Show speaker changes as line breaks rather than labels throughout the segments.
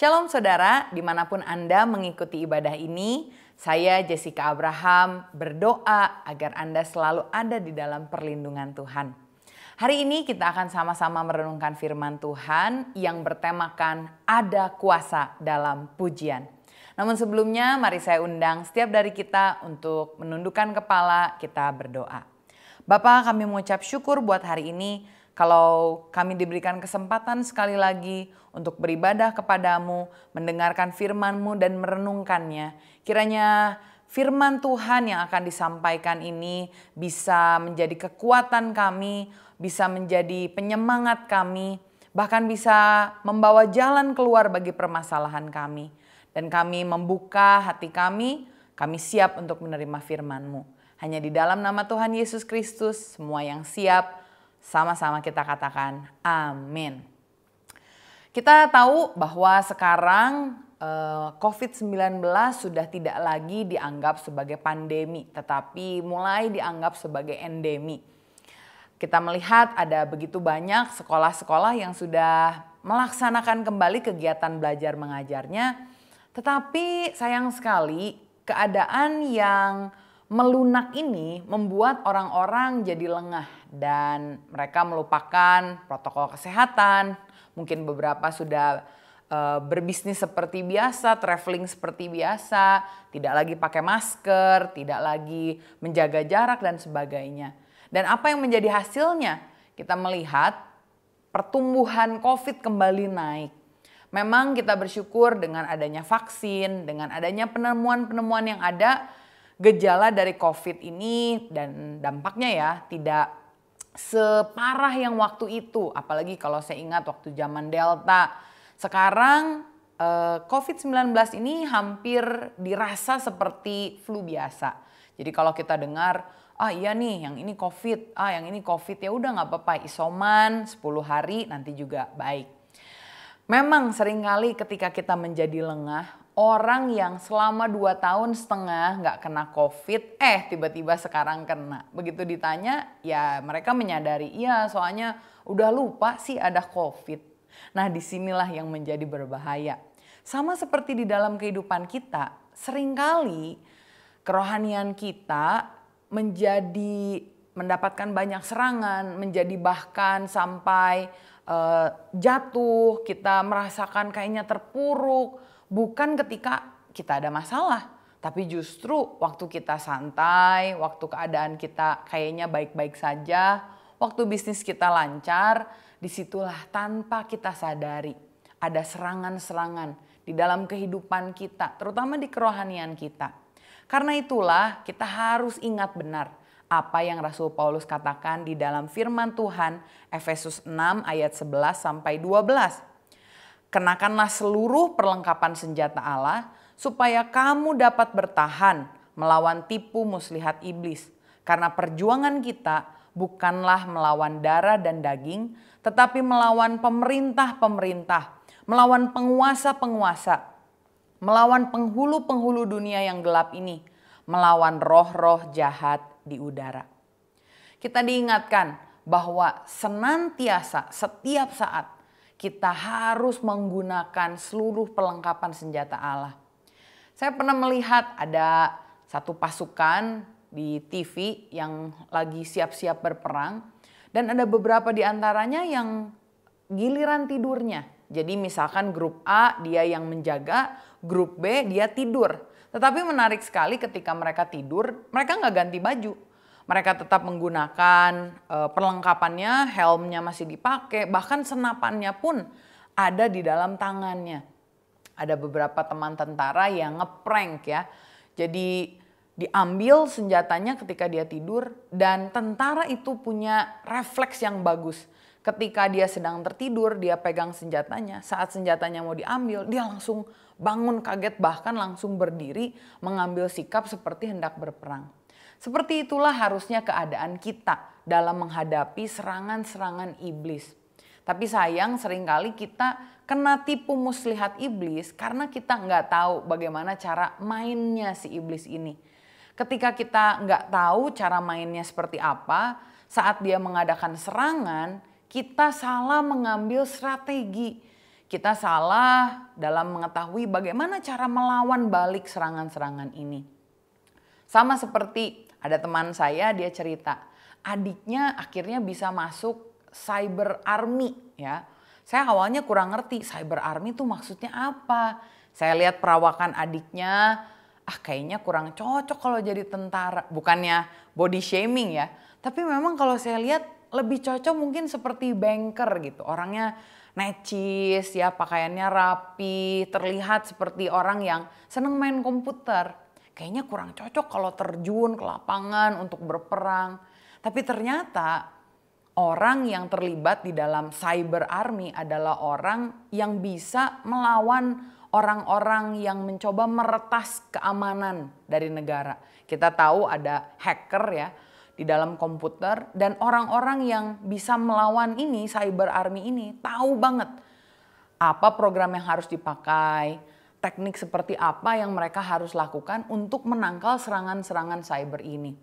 Shalom saudara, dimanapun Anda mengikuti ibadah ini, saya Jessica Abraham berdoa agar Anda selalu ada di dalam perlindungan Tuhan. Hari ini kita akan sama-sama merenungkan firman Tuhan yang bertemakan ada kuasa dalam pujian. Namun sebelumnya mari saya undang setiap dari kita untuk menundukkan kepala kita berdoa. bapak kami mengucap syukur buat hari ini kalau kami diberikan kesempatan sekali lagi untuk beribadah kepadamu, mendengarkan firmanmu dan merenungkannya, kiranya firman Tuhan yang akan disampaikan ini bisa menjadi kekuatan kami, bisa menjadi penyemangat kami, bahkan bisa membawa jalan keluar bagi permasalahan kami. Dan kami membuka hati kami, kami siap untuk menerima Firmanmu. Hanya di dalam nama Tuhan Yesus Kristus, semua yang siap, sama-sama kita katakan amin. Kita tahu bahwa sekarang eh, COVID-19 sudah tidak lagi dianggap sebagai pandemi, tetapi mulai dianggap sebagai endemi. Kita melihat ada begitu banyak sekolah-sekolah yang sudah melaksanakan kembali kegiatan belajar mengajarnya, tetapi sayang sekali keadaan yang melunak ini membuat orang-orang jadi lengah dan mereka melupakan protokol kesehatan. Mungkin beberapa sudah eh, berbisnis seperti biasa, traveling seperti biasa, tidak lagi pakai masker, tidak lagi menjaga jarak dan sebagainya. Dan apa yang menjadi hasilnya? Kita melihat pertumbuhan Covid kembali naik. Memang kita bersyukur dengan adanya vaksin, dengan adanya penemuan-penemuan yang ada gejala dari COVID ini dan dampaknya ya tidak separah yang waktu itu. Apalagi kalau saya ingat waktu zaman Delta. Sekarang eh, COVID-19 ini hampir dirasa seperti flu biasa. Jadi kalau kita dengar, ah iya nih yang ini COVID, ah yang ini COVID ya udah nggak apa-apa, isoman 10 hari nanti juga baik. Memang seringkali ketika kita menjadi lengah, orang yang selama 2 tahun setengah nggak kena COVID, eh tiba-tiba sekarang kena. Begitu ditanya, ya mereka menyadari, iya soalnya udah lupa sih ada COVID. Nah disinilah yang menjadi berbahaya. Sama seperti di dalam kehidupan kita, seringkali kerohanian kita menjadi mendapatkan banyak serangan, menjadi bahkan sampai uh, jatuh, kita merasakan kayaknya terpuruk, bukan ketika kita ada masalah, tapi justru waktu kita santai, waktu keadaan kita kayaknya baik-baik saja, waktu bisnis kita lancar, disitulah tanpa kita sadari ada serangan-serangan di dalam kehidupan kita, terutama di kerohanian kita. Karena itulah kita harus ingat benar apa yang Rasul Paulus katakan di dalam firman Tuhan Efesus 6 ayat 11 sampai 12. Kenakanlah seluruh perlengkapan senjata Allah supaya kamu dapat bertahan melawan tipu muslihat iblis. Karena perjuangan kita bukanlah melawan darah dan daging, tetapi melawan pemerintah-pemerintah, melawan penguasa-penguasa, melawan penghulu-penghulu dunia yang gelap ini, melawan roh-roh jahat di udara. Kita diingatkan bahwa senantiasa setiap saat kita harus menggunakan seluruh perlengkapan senjata Allah. Saya pernah melihat ada satu pasukan di TV yang lagi siap-siap berperang dan ada beberapa di antaranya yang giliran tidurnya. Jadi misalkan grup A dia yang menjaga, grup B dia tidur. Tetapi menarik sekali ketika mereka tidur, mereka nggak ganti baju mereka tetap menggunakan uh, perlengkapannya, helmnya masih dipakai, bahkan senapannya pun ada di dalam tangannya. Ada beberapa teman tentara yang ngeprank ya. Jadi diambil senjatanya ketika dia tidur dan tentara itu punya refleks yang bagus. Ketika dia sedang tertidur, dia pegang senjatanya. Saat senjatanya mau diambil, dia langsung bangun kaget bahkan langsung berdiri mengambil sikap seperti hendak berperang. Seperti itulah harusnya keadaan kita dalam menghadapi serangan-serangan iblis. Tapi sayang seringkali kita kena tipu muslihat iblis karena kita nggak tahu bagaimana cara mainnya si iblis ini. Ketika kita nggak tahu cara mainnya seperti apa, saat dia mengadakan serangan, kita salah mengambil strategi. Kita salah dalam mengetahui bagaimana cara melawan balik serangan-serangan ini. Sama seperti ada teman saya dia cerita, adiknya akhirnya bisa masuk cyber army ya. Saya awalnya kurang ngerti cyber army itu maksudnya apa. Saya lihat perawakan adiknya, ah kayaknya kurang cocok kalau jadi tentara. Bukannya body shaming ya, tapi memang kalau saya lihat lebih cocok mungkin seperti banker gitu. Orangnya necis ya, pakaiannya rapi, terlihat seperti orang yang seneng main komputer kayaknya kurang cocok kalau terjun ke lapangan untuk berperang. Tapi ternyata orang yang terlibat di dalam cyber army adalah orang yang bisa melawan orang-orang yang mencoba meretas keamanan dari negara. Kita tahu ada hacker ya di dalam komputer dan orang-orang yang bisa melawan ini cyber army ini tahu banget apa program yang harus dipakai, teknik seperti apa yang mereka harus lakukan untuk menangkal serangan-serangan cyber ini.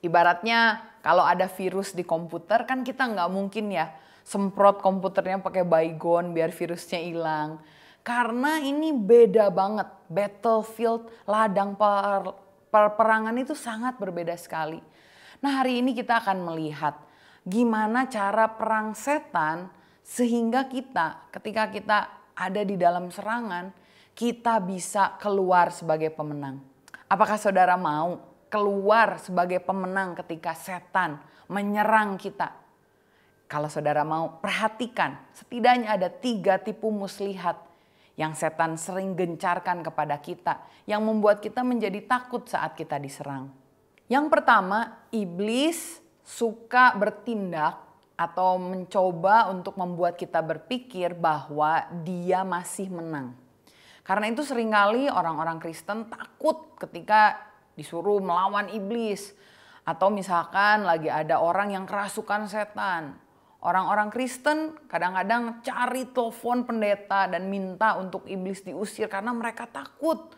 Ibaratnya kalau ada virus di komputer kan kita nggak mungkin ya semprot komputernya pakai baygon biar virusnya hilang. Karena ini beda banget. Battlefield, ladang per perperangan itu sangat berbeda sekali. Nah hari ini kita akan melihat gimana cara perang setan sehingga kita ketika kita ada di dalam serangan kita bisa keluar sebagai pemenang. Apakah saudara mau keluar sebagai pemenang ketika setan menyerang kita? Kalau saudara mau, perhatikan setidaknya ada tiga tipu muslihat yang setan sering gencarkan kepada kita, yang membuat kita menjadi takut saat kita diserang. Yang pertama, iblis suka bertindak atau mencoba untuk membuat kita berpikir bahwa dia masih menang karena itu seringkali orang-orang Kristen takut ketika disuruh melawan iblis. Atau misalkan lagi ada orang yang kerasukan setan. Orang-orang Kristen kadang-kadang cari telepon pendeta dan minta untuk iblis diusir karena mereka takut.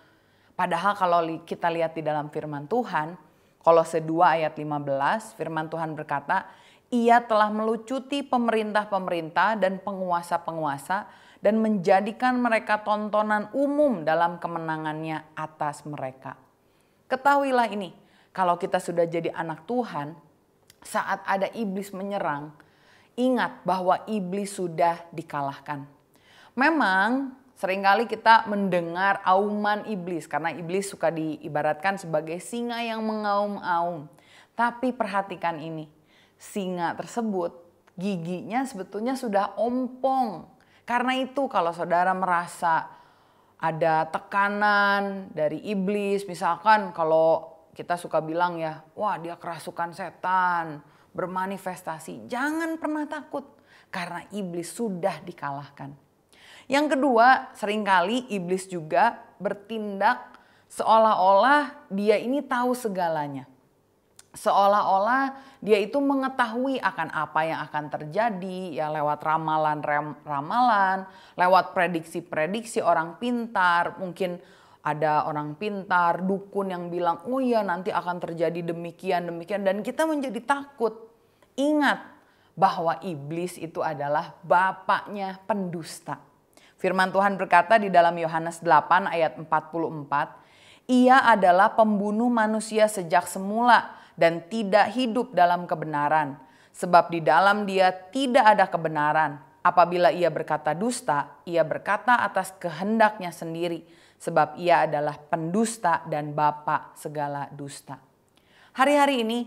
Padahal kalau kita lihat di dalam firman Tuhan, kalau sedua ayat 15, firman Tuhan berkata, Ia telah melucuti pemerintah-pemerintah dan penguasa-penguasa dan menjadikan mereka tontonan umum dalam kemenangannya atas mereka. Ketahuilah ini, kalau kita sudah jadi anak Tuhan, saat ada iblis menyerang, ingat bahwa iblis sudah dikalahkan. Memang Seringkali kita mendengar auman iblis karena iblis suka diibaratkan sebagai singa yang mengaum-aum. Tapi perhatikan ini, singa tersebut giginya sebetulnya sudah ompong karena itu kalau saudara merasa ada tekanan dari iblis, misalkan kalau kita suka bilang ya, wah dia kerasukan setan, bermanifestasi. Jangan pernah takut karena iblis sudah dikalahkan. Yang kedua, seringkali iblis juga bertindak seolah-olah dia ini tahu segalanya seolah-olah dia itu mengetahui akan apa yang akan terjadi ya lewat ramalan-ramalan, lewat prediksi-prediksi orang pintar, mungkin ada orang pintar, dukun yang bilang, "Oh ya nanti akan terjadi demikian demikian" dan kita menjadi takut. Ingat bahwa iblis itu adalah bapaknya pendusta. Firman Tuhan berkata di dalam Yohanes 8 ayat 44, "Ia adalah pembunuh manusia sejak semula." dan tidak hidup dalam kebenaran, sebab di dalam dia tidak ada kebenaran. Apabila ia berkata dusta, ia berkata atas kehendaknya sendiri, sebab ia adalah pendusta dan bapa segala dusta. Hari-hari ini,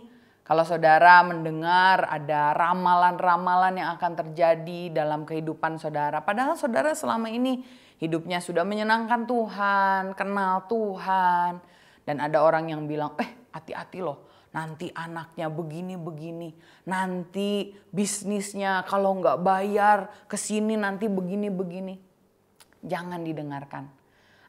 kalau saudara mendengar ada ramalan-ramalan yang akan terjadi dalam kehidupan saudara, padahal saudara selama ini hidupnya sudah menyenangkan Tuhan, kenal Tuhan, dan ada orang yang bilang, "Eh, hati-hati loh, nanti anaknya begini-begini, nanti bisnisnya kalau nggak bayar ke sini nanti begini-begini. Jangan didengarkan.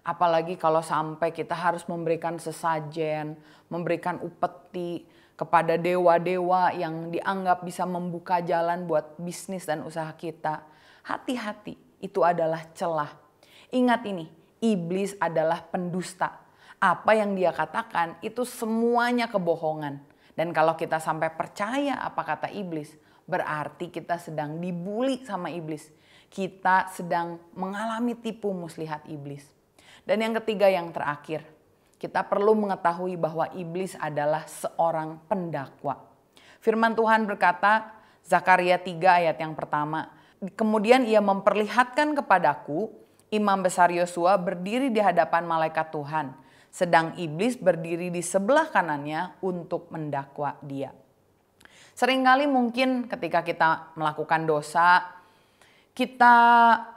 Apalagi kalau sampai kita harus memberikan sesajen, memberikan upeti kepada dewa-dewa yang dianggap bisa membuka jalan buat bisnis dan usaha kita. Hati-hati, itu adalah celah. Ingat ini, iblis adalah pendusta apa yang dia katakan itu semuanya kebohongan. Dan kalau kita sampai percaya apa kata iblis, berarti kita sedang dibuli sama iblis. Kita sedang mengalami tipu muslihat iblis. Dan yang ketiga yang terakhir, kita perlu mengetahui bahwa iblis adalah seorang pendakwa. Firman Tuhan berkata, Zakaria 3 ayat yang pertama, Kemudian ia memperlihatkan kepadaku, imam besar Yosua berdiri di hadapan malaikat Tuhan sedang iblis berdiri di sebelah kanannya untuk mendakwa dia. Seringkali mungkin ketika kita melakukan dosa, kita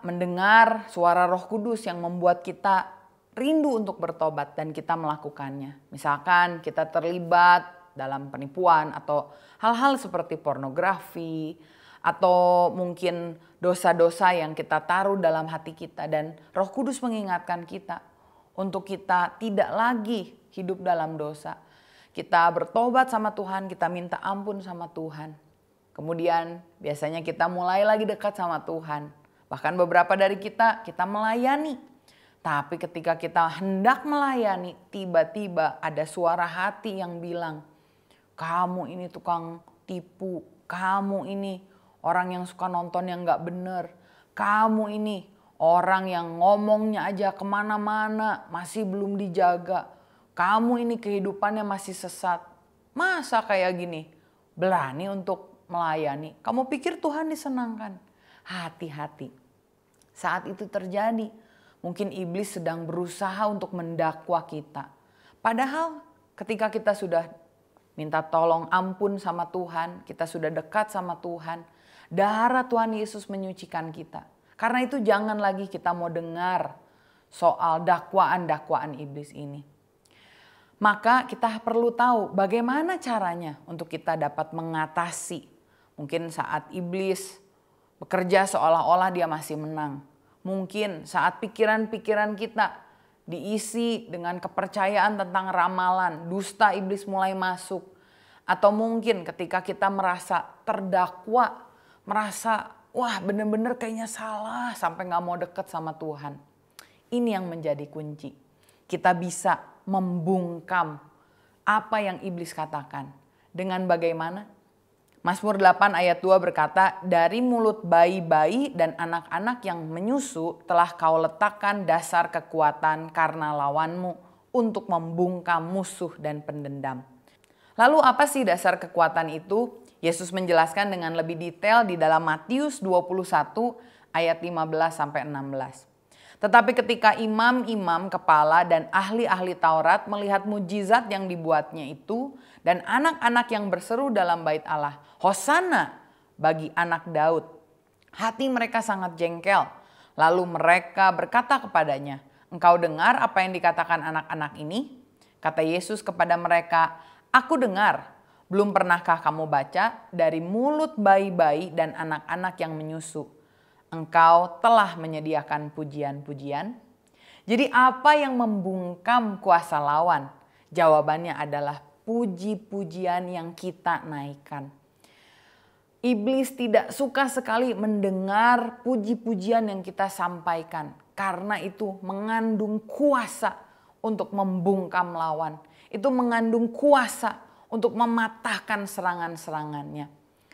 mendengar suara Roh Kudus yang membuat kita rindu untuk bertobat dan kita melakukannya. Misalkan kita terlibat dalam penipuan atau hal-hal seperti pornografi atau mungkin dosa-dosa yang kita taruh dalam hati kita dan Roh Kudus mengingatkan kita untuk kita tidak lagi hidup dalam dosa. Kita bertobat sama Tuhan, kita minta ampun sama Tuhan. Kemudian biasanya kita mulai lagi dekat sama Tuhan. Bahkan beberapa dari kita, kita melayani. Tapi ketika kita hendak melayani, tiba-tiba ada suara hati yang bilang, kamu ini tukang tipu, kamu ini orang yang suka nonton yang gak bener, kamu ini Orang yang ngomongnya aja kemana-mana masih belum dijaga. Kamu ini kehidupannya masih sesat. Masa kayak gini? Berani untuk melayani. Kamu pikir Tuhan disenangkan? Hati-hati. Saat itu terjadi, mungkin iblis sedang berusaha untuk mendakwa kita. Padahal ketika kita sudah minta tolong ampun sama Tuhan, kita sudah dekat sama Tuhan, darah Tuhan Yesus menyucikan kita. Karena itu jangan lagi kita mau dengar soal dakwaan-dakwaan iblis ini. Maka kita perlu tahu bagaimana caranya untuk kita dapat mengatasi. Mungkin saat iblis bekerja seolah-olah dia masih menang. Mungkin saat pikiran-pikiran kita diisi dengan kepercayaan tentang ramalan, dusta iblis mulai masuk. Atau mungkin ketika kita merasa terdakwa, merasa wah bener-bener kayaknya salah sampai nggak mau deket sama Tuhan. Ini yang menjadi kunci. Kita bisa membungkam apa yang iblis katakan. Dengan bagaimana? Mazmur 8 ayat 2 berkata, Dari mulut bayi-bayi dan anak-anak yang menyusu telah kau letakkan dasar kekuatan karena lawanmu untuk membungkam musuh dan pendendam. Lalu apa sih dasar kekuatan itu? Yesus menjelaskan dengan lebih detail di dalam Matius 21 ayat 15 sampai 16. Tetapi ketika imam-imam kepala dan ahli-ahli Taurat melihat mujizat yang dibuatnya itu dan anak-anak yang berseru dalam bait Allah, hosana bagi anak Daud. Hati mereka sangat jengkel. Lalu mereka berkata kepadanya, "Engkau dengar apa yang dikatakan anak-anak ini?" Kata Yesus kepada mereka, "Aku dengar, belum pernahkah kamu baca dari mulut bayi-bayi dan anak-anak yang menyusu? Engkau telah menyediakan pujian-pujian. Jadi apa yang membungkam kuasa lawan? Jawabannya adalah puji-pujian yang kita naikkan. Iblis tidak suka sekali mendengar puji-pujian yang kita sampaikan karena itu mengandung kuasa untuk membungkam lawan. Itu mengandung kuasa untuk mematahkan serangan-serangannya.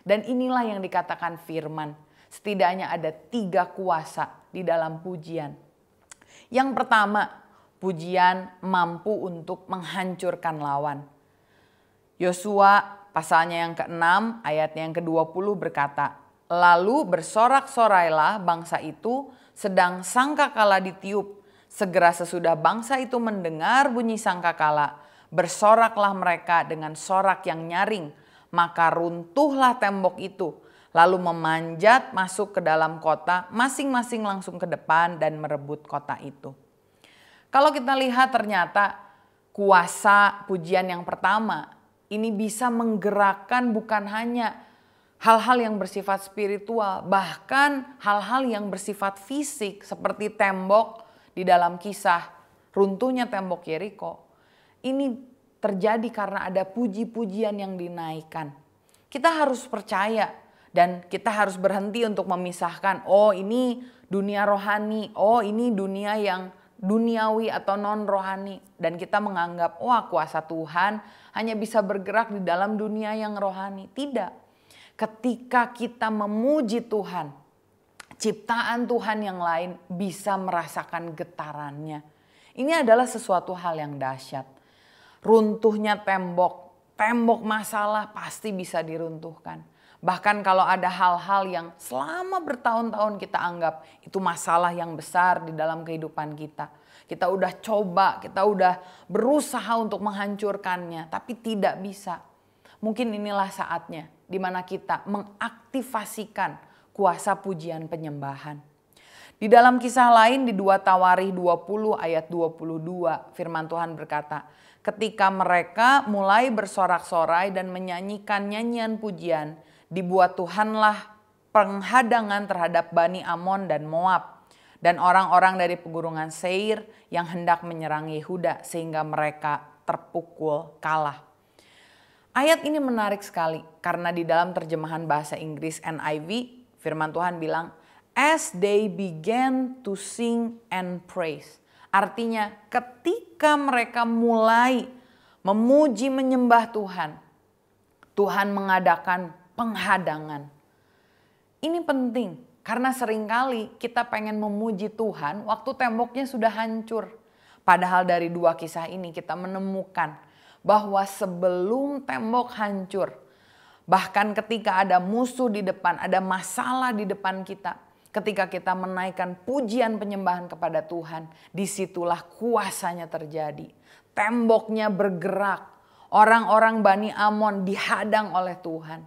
Dan inilah yang dikatakan firman. Setidaknya ada tiga kuasa di dalam pujian. Yang pertama, pujian mampu untuk menghancurkan lawan. Yosua pasalnya yang ke-6 ayatnya yang ke-20 berkata, Lalu bersorak-sorailah bangsa itu sedang sangkakala ditiup. Segera sesudah bangsa itu mendengar bunyi sangkakala, bersoraklah mereka dengan sorak yang nyaring, maka runtuhlah tembok itu, lalu memanjat masuk ke dalam kota, masing-masing langsung ke depan dan merebut kota itu. Kalau kita lihat ternyata kuasa pujian yang pertama ini bisa menggerakkan bukan hanya hal-hal yang bersifat spiritual, bahkan hal-hal yang bersifat fisik seperti tembok di dalam kisah runtuhnya tembok Yeriko ini terjadi karena ada puji-pujian yang dinaikkan. Kita harus percaya dan kita harus berhenti untuk memisahkan, oh ini dunia rohani, oh ini dunia yang duniawi atau non rohani dan kita menganggap wah oh, kuasa Tuhan hanya bisa bergerak di dalam dunia yang rohani. Tidak. Ketika kita memuji Tuhan, ciptaan Tuhan yang lain bisa merasakan getarannya. Ini adalah sesuatu hal yang dahsyat runtuhnya tembok. Tembok masalah pasti bisa diruntuhkan. Bahkan kalau ada hal-hal yang selama bertahun-tahun kita anggap itu masalah yang besar di dalam kehidupan kita. Kita udah coba, kita udah berusaha untuk menghancurkannya, tapi tidak bisa. Mungkin inilah saatnya di mana kita mengaktifasikan kuasa pujian penyembahan. Di dalam kisah lain di 2 Tawarih 20 ayat 22 firman Tuhan berkata, ketika mereka mulai bersorak-sorai dan menyanyikan nyanyian pujian, dibuat Tuhanlah penghadangan terhadap Bani Amon dan Moab dan orang-orang dari pegunungan Seir yang hendak menyerang Yehuda sehingga mereka terpukul kalah. Ayat ini menarik sekali karena di dalam terjemahan bahasa Inggris NIV firman Tuhan bilang as they began to sing and praise. Artinya ketika mereka mulai memuji menyembah Tuhan, Tuhan mengadakan penghadangan. Ini penting karena seringkali kita pengen memuji Tuhan waktu temboknya sudah hancur. Padahal dari dua kisah ini kita menemukan bahwa sebelum tembok hancur, bahkan ketika ada musuh di depan, ada masalah di depan kita, ketika kita menaikkan pujian penyembahan kepada Tuhan, disitulah kuasanya terjadi. Temboknya bergerak, orang-orang Bani Amon dihadang oleh Tuhan.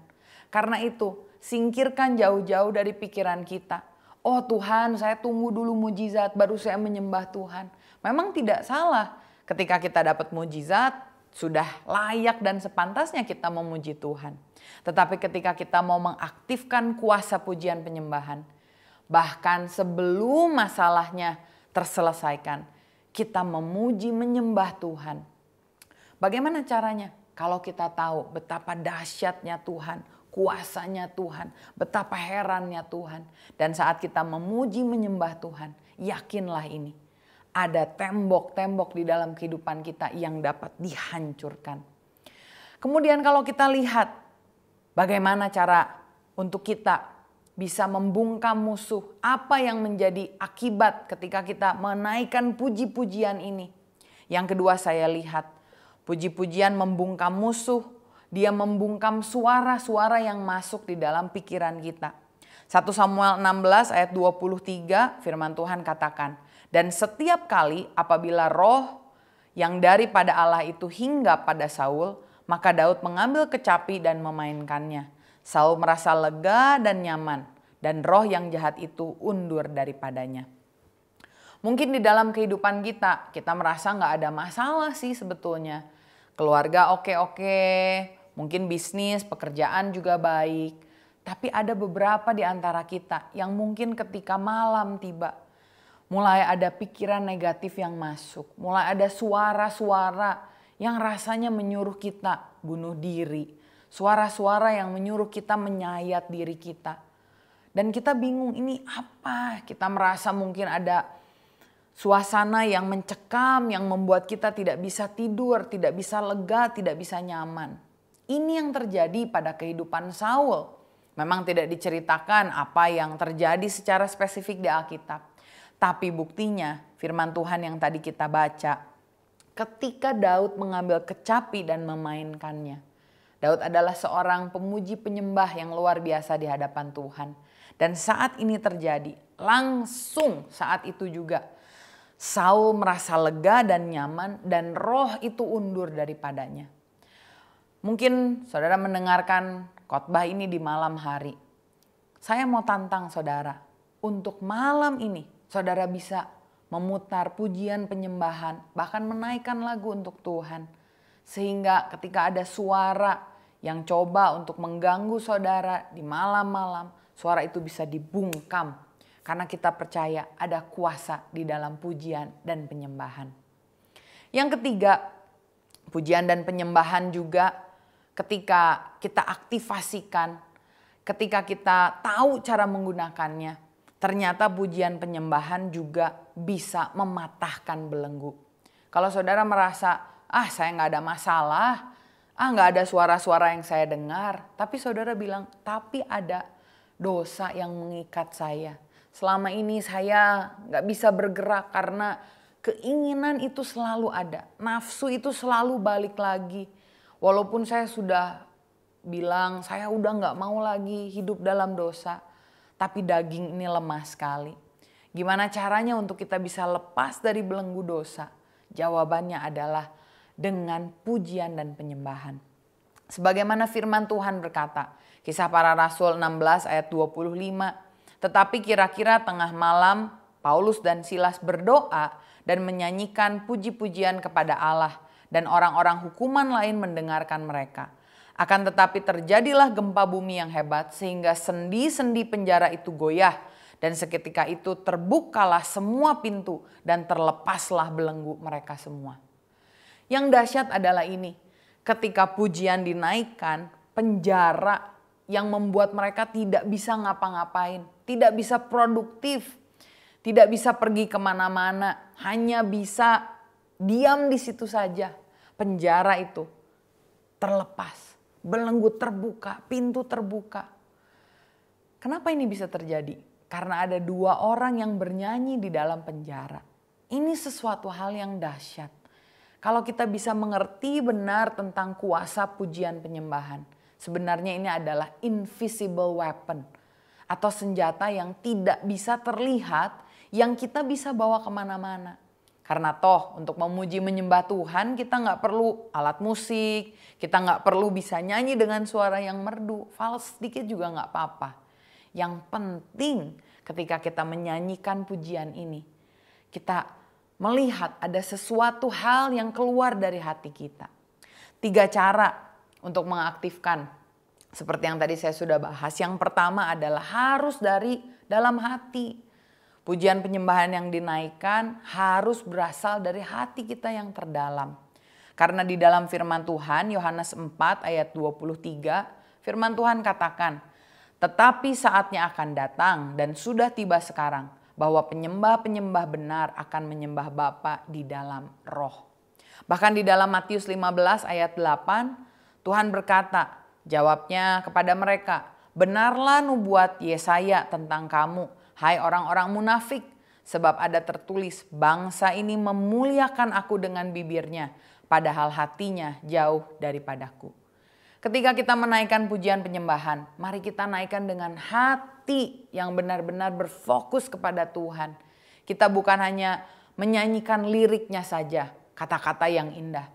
Karena itu, singkirkan jauh-jauh dari pikiran kita. Oh Tuhan, saya tunggu dulu mujizat, baru saya menyembah Tuhan. Memang tidak salah ketika kita dapat mujizat, sudah layak dan sepantasnya kita memuji Tuhan. Tetapi ketika kita mau mengaktifkan kuasa pujian penyembahan, bahkan sebelum masalahnya terselesaikan, kita memuji menyembah Tuhan. Bagaimana caranya? Kalau kita tahu betapa dahsyatnya Tuhan, kuasanya Tuhan, betapa herannya Tuhan, dan saat kita memuji menyembah Tuhan, yakinlah ini. Ada tembok-tembok di dalam kehidupan kita yang dapat dihancurkan. Kemudian, kalau kita lihat bagaimana cara untuk kita bisa membungkam musuh. Apa yang menjadi akibat ketika kita menaikkan puji-pujian ini? Yang kedua saya lihat, puji-pujian membungkam musuh, dia membungkam suara-suara yang masuk di dalam pikiran kita. 1 Samuel 16 ayat 23 firman Tuhan katakan, Dan setiap kali apabila roh yang daripada Allah itu hingga pada Saul, maka Daud mengambil kecapi dan memainkannya Saul merasa lega dan nyaman, dan roh yang jahat itu undur daripadanya. Mungkin di dalam kehidupan kita, kita merasa nggak ada masalah sih sebetulnya. Keluarga oke-oke, mungkin bisnis, pekerjaan juga baik. Tapi ada beberapa di antara kita yang mungkin ketika malam tiba, mulai ada pikiran negatif yang masuk, mulai ada suara-suara yang rasanya menyuruh kita bunuh diri, Suara-suara yang menyuruh kita menyayat diri kita. Dan kita bingung ini apa? Kita merasa mungkin ada suasana yang mencekam, yang membuat kita tidak bisa tidur, tidak bisa lega, tidak bisa nyaman. Ini yang terjadi pada kehidupan Saul. Memang tidak diceritakan apa yang terjadi secara spesifik di Alkitab. Tapi buktinya firman Tuhan yang tadi kita baca. Ketika Daud mengambil kecapi dan memainkannya. Daud adalah seorang pemuji penyembah yang luar biasa di hadapan Tuhan. Dan saat ini terjadi, langsung saat itu juga Saul merasa lega dan nyaman dan roh itu undur daripadanya. Mungkin saudara mendengarkan khotbah ini di malam hari. Saya mau tantang saudara untuk malam ini saudara bisa memutar pujian penyembahan bahkan menaikkan lagu untuk Tuhan sehingga ketika ada suara yang coba untuk mengganggu saudara di malam-malam, suara itu bisa dibungkam karena kita percaya ada kuasa di dalam pujian dan penyembahan. Yang ketiga, pujian dan penyembahan juga ketika kita aktifasikan, ketika kita tahu cara menggunakannya, ternyata pujian penyembahan juga bisa mematahkan belenggu. Kalau saudara merasa ah saya nggak ada masalah, ah nggak ada suara-suara yang saya dengar. Tapi saudara bilang, tapi ada dosa yang mengikat saya. Selama ini saya nggak bisa bergerak karena keinginan itu selalu ada. Nafsu itu selalu balik lagi. Walaupun saya sudah bilang saya udah nggak mau lagi hidup dalam dosa. Tapi daging ini lemah sekali. Gimana caranya untuk kita bisa lepas dari belenggu dosa? Jawabannya adalah dengan pujian dan penyembahan. Sebagaimana firman Tuhan berkata, kisah para rasul 16 ayat 25, tetapi kira-kira tengah malam Paulus dan Silas berdoa dan menyanyikan puji-pujian kepada Allah dan orang-orang hukuman lain mendengarkan mereka. Akan tetapi terjadilah gempa bumi yang hebat sehingga sendi-sendi penjara itu goyah dan seketika itu terbukalah semua pintu dan terlepaslah belenggu mereka semua. Yang dahsyat adalah ini, ketika pujian dinaikkan, penjara yang membuat mereka tidak bisa ngapa-ngapain, tidak bisa produktif, tidak bisa pergi kemana-mana, hanya bisa diam di situ saja. Penjara itu terlepas, belenggu terbuka, pintu terbuka. Kenapa ini bisa terjadi? Karena ada dua orang yang bernyanyi di dalam penjara. Ini sesuatu hal yang dahsyat kalau kita bisa mengerti benar tentang kuasa pujian penyembahan, sebenarnya ini adalah invisible weapon atau senjata yang tidak bisa terlihat yang kita bisa bawa kemana-mana. Karena toh untuk memuji menyembah Tuhan kita nggak perlu alat musik, kita nggak perlu bisa nyanyi dengan suara yang merdu, fals sedikit juga nggak apa-apa. Yang penting ketika kita menyanyikan pujian ini, kita melihat ada sesuatu hal yang keluar dari hati kita. Tiga cara untuk mengaktifkan seperti yang tadi saya sudah bahas. Yang pertama adalah harus dari dalam hati. Pujian penyembahan yang dinaikkan harus berasal dari hati kita yang terdalam. Karena di dalam firman Tuhan Yohanes 4 ayat 23 firman Tuhan katakan, "Tetapi saatnya akan datang dan sudah tiba sekarang bahwa penyembah-penyembah benar akan menyembah Bapa di dalam roh. Bahkan di dalam Matius 15 ayat 8, Tuhan berkata, jawabnya kepada mereka, "Benarlah nubuat Yesaya tentang kamu, hai orang-orang munafik, sebab ada tertulis, bangsa ini memuliakan aku dengan bibirnya, padahal hatinya jauh daripadaku." Ketika kita menaikkan pujian penyembahan, mari kita naikkan dengan hati yang benar-benar berfokus kepada Tuhan. Kita bukan hanya menyanyikan liriknya saja, kata-kata yang indah.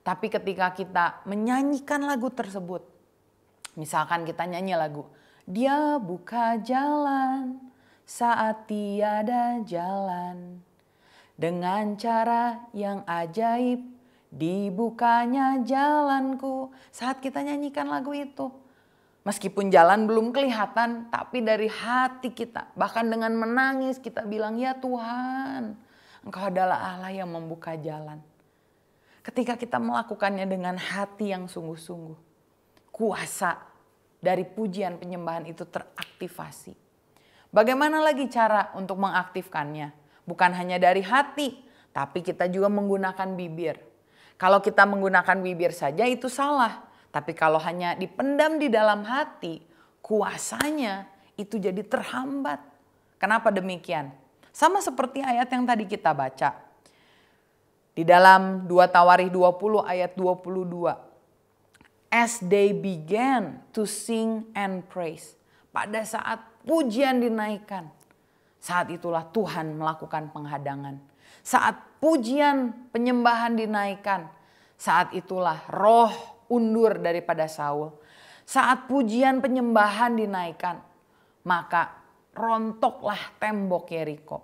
Tapi ketika kita menyanyikan lagu tersebut, misalkan kita nyanyi lagu, dia buka jalan saat tiada jalan dengan cara yang ajaib Dibukanya jalanku saat kita nyanyikan lagu itu. Meskipun jalan belum kelihatan, tapi dari hati kita, bahkan dengan menangis kita bilang, "Ya Tuhan, Engkau adalah Allah yang membuka jalan." Ketika kita melakukannya dengan hati yang sungguh-sungguh, kuasa dari pujian penyembahan itu teraktivasi. Bagaimana lagi cara untuk mengaktifkannya? Bukan hanya dari hati, tapi kita juga menggunakan bibir. Kalau kita menggunakan bibir saja itu salah. Tapi kalau hanya dipendam di dalam hati, kuasanya itu jadi terhambat. Kenapa demikian? Sama seperti ayat yang tadi kita baca. Di dalam 2 Tawarih 20 ayat 22. As they began to sing and praise. Pada saat pujian dinaikkan. Saat itulah Tuhan melakukan penghadangan. Saat pujian penyembahan dinaikkan, saat itulah roh undur daripada Saul. Saat pujian penyembahan dinaikkan, maka rontoklah tembok Yeriko.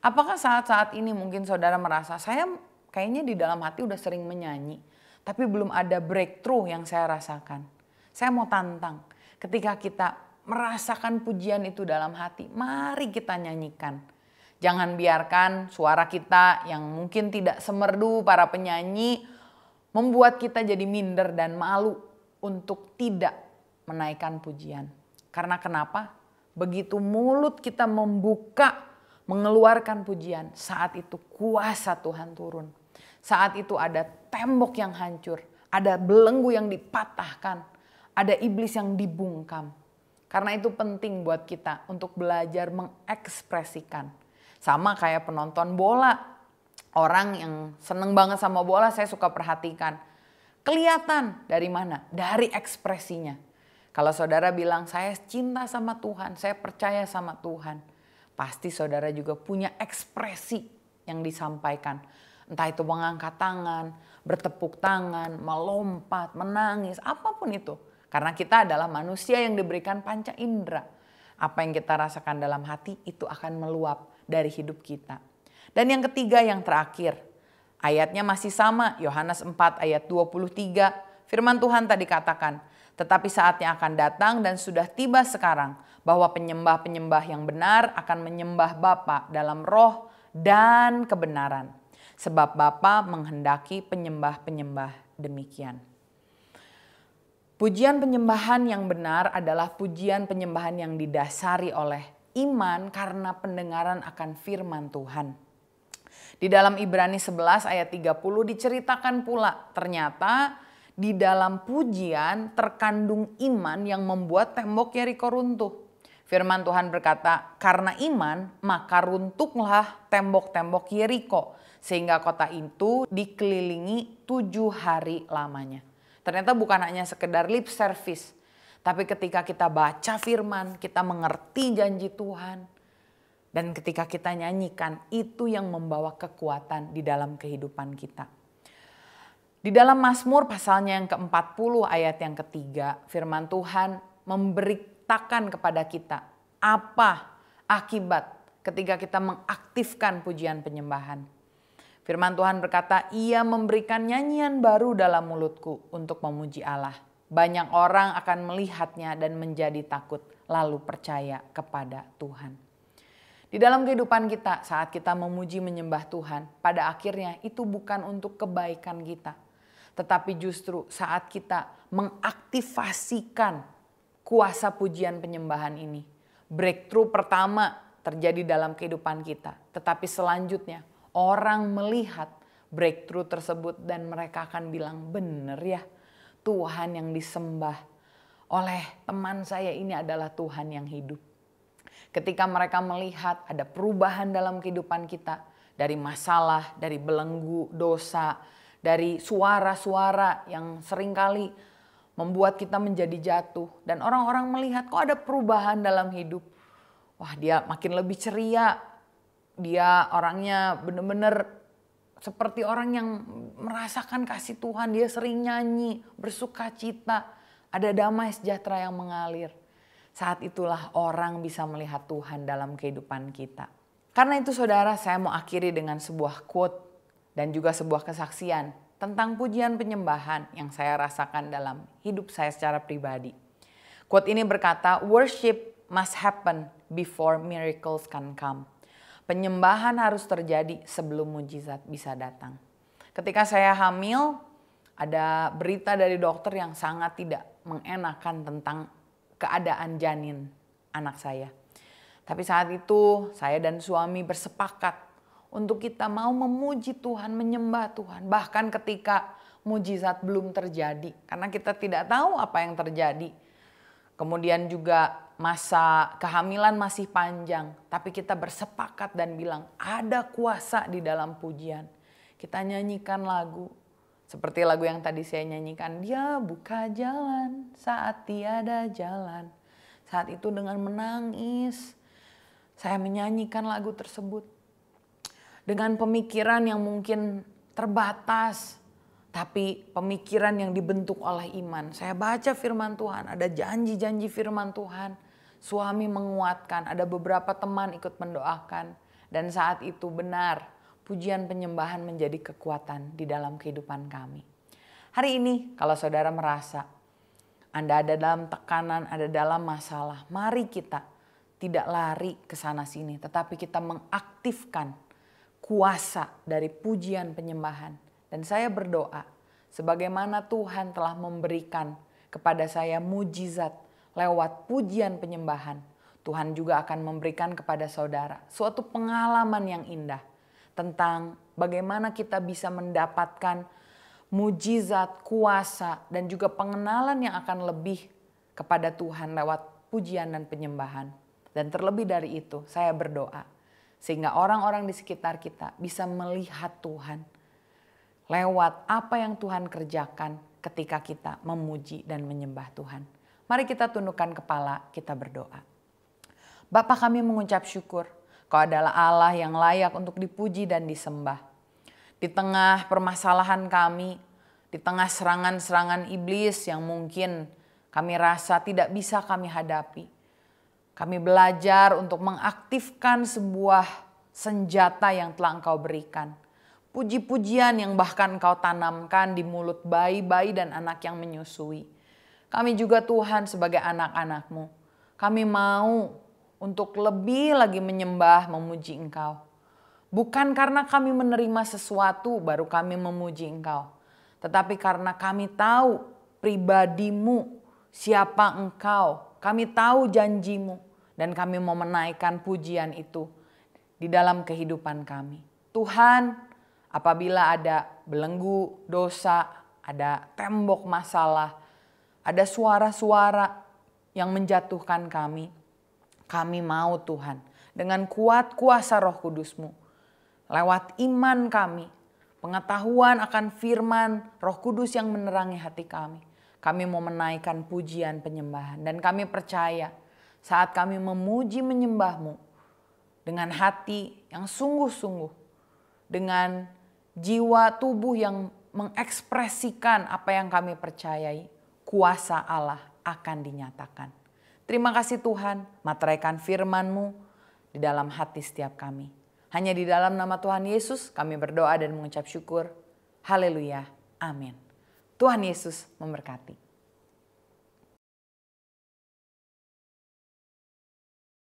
Apakah saat-saat ini mungkin saudara merasa saya kayaknya di dalam hati udah sering menyanyi, tapi belum ada breakthrough yang saya rasakan. Saya mau tantang ketika kita merasakan pujian itu dalam hati, mari kita nyanyikan Jangan biarkan suara kita yang mungkin tidak semerdu para penyanyi membuat kita jadi minder dan malu untuk tidak menaikkan pujian. Karena kenapa? Begitu mulut kita membuka mengeluarkan pujian, saat itu kuasa Tuhan turun. Saat itu ada tembok yang hancur, ada belenggu yang dipatahkan, ada iblis yang dibungkam. Karena itu penting buat kita untuk belajar mengekspresikan sama kayak penonton bola. Orang yang seneng banget sama bola saya suka perhatikan. Kelihatan dari mana? Dari ekspresinya. Kalau saudara bilang saya cinta sama Tuhan, saya percaya sama Tuhan. Pasti saudara juga punya ekspresi yang disampaikan. Entah itu mengangkat tangan, bertepuk tangan, melompat, menangis, apapun itu. Karena kita adalah manusia yang diberikan panca indera. Apa yang kita rasakan dalam hati itu akan meluap dari hidup kita. Dan yang ketiga yang terakhir, ayatnya masih sama, Yohanes 4 ayat 23, firman Tuhan tadi katakan, tetapi saatnya akan datang dan sudah tiba sekarang bahwa penyembah-penyembah yang benar akan menyembah Bapa dalam roh dan kebenaran. Sebab Bapa menghendaki penyembah-penyembah demikian. Pujian penyembahan yang benar adalah pujian penyembahan yang didasari oleh iman karena pendengaran akan firman Tuhan. Di dalam Ibrani 11 ayat 30 diceritakan pula ternyata di dalam pujian terkandung iman yang membuat tembok Yeriko runtuh. Firman Tuhan berkata, "Karena iman, maka runtuhlah tembok-tembok Yeriko, sehingga kota itu dikelilingi tujuh hari lamanya." Ternyata bukan hanya sekedar lip service, tapi ketika kita baca firman, kita mengerti janji Tuhan. Dan ketika kita nyanyikan, itu yang membawa kekuatan di dalam kehidupan kita. Di dalam Mazmur pasalnya yang ke-40 ayat yang ketiga, firman Tuhan memberitakan kepada kita apa akibat ketika kita mengaktifkan pujian penyembahan. Firman Tuhan berkata, ia memberikan nyanyian baru dalam mulutku untuk memuji Allah. Banyak orang akan melihatnya dan menjadi takut, lalu percaya kepada Tuhan. Di dalam kehidupan kita, saat kita memuji menyembah Tuhan, pada akhirnya itu bukan untuk kebaikan kita, tetapi justru saat kita mengaktifasikan kuasa pujian penyembahan ini. Breakthrough pertama terjadi dalam kehidupan kita, tetapi selanjutnya orang melihat breakthrough tersebut dan mereka akan bilang, benar ya, Tuhan yang disembah oleh teman saya ini adalah Tuhan yang hidup. Ketika mereka melihat ada perubahan dalam kehidupan kita dari masalah, dari belenggu, dosa, dari suara-suara yang seringkali membuat kita menjadi jatuh dan orang-orang melihat kok ada perubahan dalam hidup. Wah, dia makin lebih ceria. Dia orangnya benar-benar seperti orang yang merasakan kasih Tuhan, dia sering nyanyi, bersuka cita, ada damai sejahtera yang mengalir. Saat itulah orang bisa melihat Tuhan dalam kehidupan kita. Karena itu saudara saya mau akhiri dengan sebuah quote dan juga sebuah kesaksian tentang pujian penyembahan yang saya rasakan dalam hidup saya secara pribadi. Quote ini berkata, worship must happen before miracles can come. Penyembahan harus terjadi sebelum mujizat bisa datang. Ketika saya hamil, ada berita dari dokter yang sangat tidak mengenakan tentang keadaan janin anak saya. Tapi saat itu saya dan suami bersepakat untuk kita mau memuji Tuhan, menyembah Tuhan. Bahkan ketika mujizat belum terjadi. Karena kita tidak tahu apa yang terjadi. Kemudian juga masa kehamilan masih panjang, tapi kita bersepakat dan bilang ada kuasa di dalam pujian. Kita nyanyikan lagu seperti lagu yang tadi saya nyanyikan, dia buka jalan saat tiada jalan. Saat itu dengan menangis saya menyanyikan lagu tersebut dengan pemikiran yang mungkin terbatas, tapi pemikiran yang dibentuk oleh iman. Saya baca firman Tuhan, ada janji-janji firman Tuhan Suami menguatkan, ada beberapa teman ikut mendoakan. Dan saat itu benar, pujian penyembahan menjadi kekuatan di dalam kehidupan kami. Hari ini kalau saudara merasa Anda ada dalam tekanan, ada dalam masalah, mari kita tidak lari ke sana sini, tetapi kita mengaktifkan kuasa dari pujian penyembahan. Dan saya berdoa sebagaimana Tuhan telah memberikan kepada saya mujizat lewat pujian penyembahan, Tuhan juga akan memberikan kepada saudara suatu pengalaman yang indah tentang bagaimana kita bisa mendapatkan mujizat, kuasa, dan juga pengenalan yang akan lebih kepada Tuhan lewat pujian dan penyembahan. Dan terlebih dari itu, saya berdoa sehingga orang-orang di sekitar kita bisa melihat Tuhan lewat apa yang Tuhan kerjakan ketika kita memuji dan menyembah Tuhan. Mari kita tundukkan kepala, kita berdoa. Bapa kami mengucap syukur, Kau adalah Allah yang layak untuk dipuji dan disembah. Di tengah permasalahan kami, di tengah serangan-serangan iblis yang mungkin kami rasa tidak bisa kami hadapi. Kami belajar untuk mengaktifkan sebuah senjata yang telah Engkau berikan. Puji-pujian yang bahkan Engkau tanamkan di mulut bayi-bayi dan anak yang menyusui kami juga Tuhan sebagai anak-anakmu. Kami mau untuk lebih lagi menyembah, memuji Engkau. Bukan karena kami menerima sesuatu baru kami memuji Engkau. Tetapi karena kami tahu pribadimu, siapa Engkau. Kami tahu janjimu dan kami mau menaikkan pujian itu di dalam kehidupan kami. Tuhan, apabila ada belenggu, dosa, ada tembok masalah, ada suara-suara yang menjatuhkan kami. Kami mau Tuhan dengan kuat kuasa roh kudusmu. Lewat iman kami, pengetahuan akan firman roh kudus yang menerangi hati kami. Kami mau menaikkan pujian penyembahan dan kami percaya saat kami memuji menyembahmu dengan hati yang sungguh-sungguh, dengan jiwa tubuh yang mengekspresikan apa yang kami percayai kuasa Allah akan dinyatakan. Terima kasih Tuhan, materaikan firman-Mu di dalam hati setiap kami. Hanya di dalam nama Tuhan Yesus kami berdoa dan mengucap syukur. Haleluya. Amin. Tuhan Yesus memberkati.